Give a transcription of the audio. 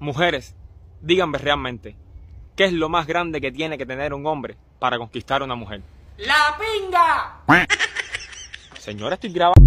Mujeres, díganme realmente, ¿qué es lo más grande que tiene que tener un hombre para conquistar a una mujer? ¡La pinga! Señora, estoy grabando.